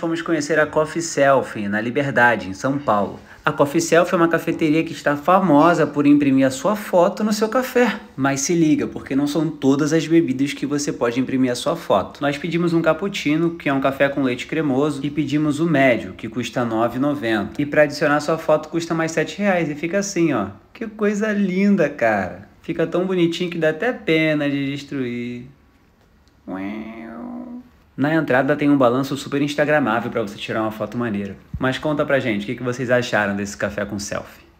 fomos conhecer a Coffee Selfie na Liberdade, em São Paulo. A Coffee Selfie é uma cafeteria que está famosa por imprimir a sua foto no seu café. Mas se liga, porque não são todas as bebidas que você pode imprimir a sua foto. Nós pedimos um cappuccino, que é um café com leite cremoso, e pedimos o médio, que custa R$ 9,90. E para adicionar sua foto custa mais R$ 7,00 e fica assim, ó. Que coisa linda, cara. Fica tão bonitinho que dá até pena de destruir. Ué. Na entrada tem um balanço super instagramável para você tirar uma foto maneira. Mas conta pra gente, o que vocês acharam desse café com selfie?